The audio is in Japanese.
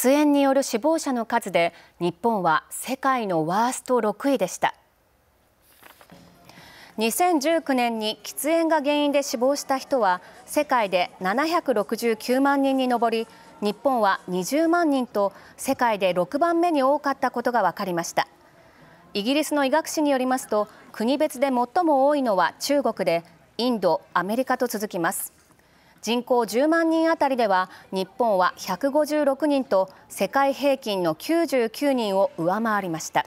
喫煙による死亡者の数で日本は世界のワースト6位でした2019年に喫煙が原因で死亡した人は世界で769万人に上り日本は20万人と世界で6番目に多かったことが分かりましたイギリスの医学誌によりますと国別で最も多いのは中国でインド、アメリカと続きます人口10万人あたりでは日本は156人と世界平均の99人を上回りました。